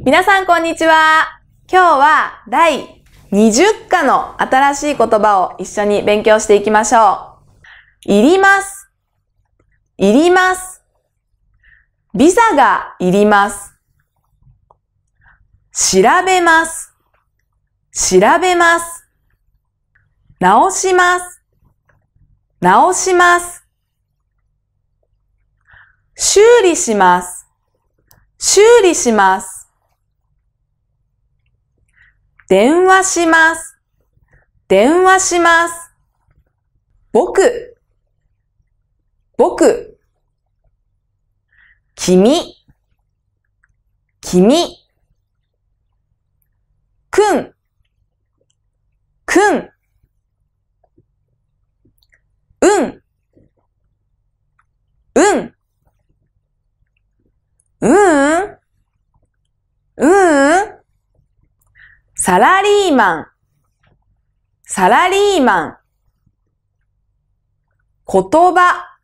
皆さんこんにちは。今日は第20課の新しい言葉を一緒に勉強していきましょう。いります。いります。ビザがいります。調べます。調べます。直します。直します。修理します。修理します。電話します。電話します。僕、僕。君、君。くん、くん。うん、うん。うん。サラリーマン、サラリーマン。言葉、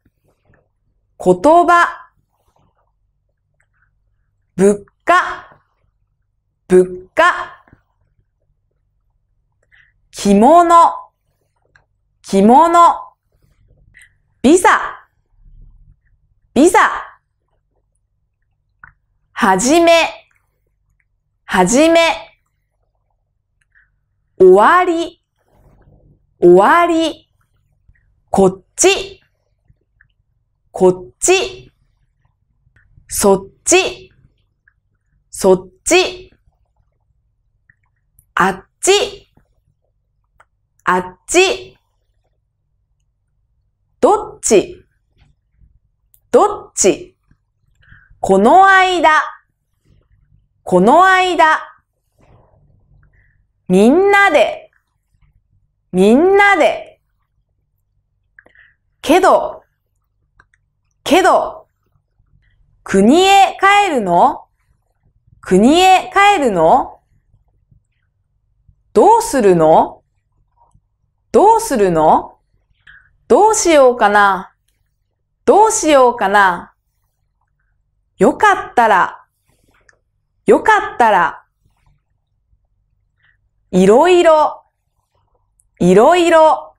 言葉。物価、物価。着物、着物。ビザ、ビザ。はじめ、はじめ。終わり、終わり。こっち、こっち。そっち、そっち。あっち、あっち。どっち、どっち。この間、この間。みんなで、みんなで。けど、けど、国へ帰るの国へ帰るのどうするのどうするのどうしようかなどうしようかなよかったら、よかったら、いろいろ、いろいろ。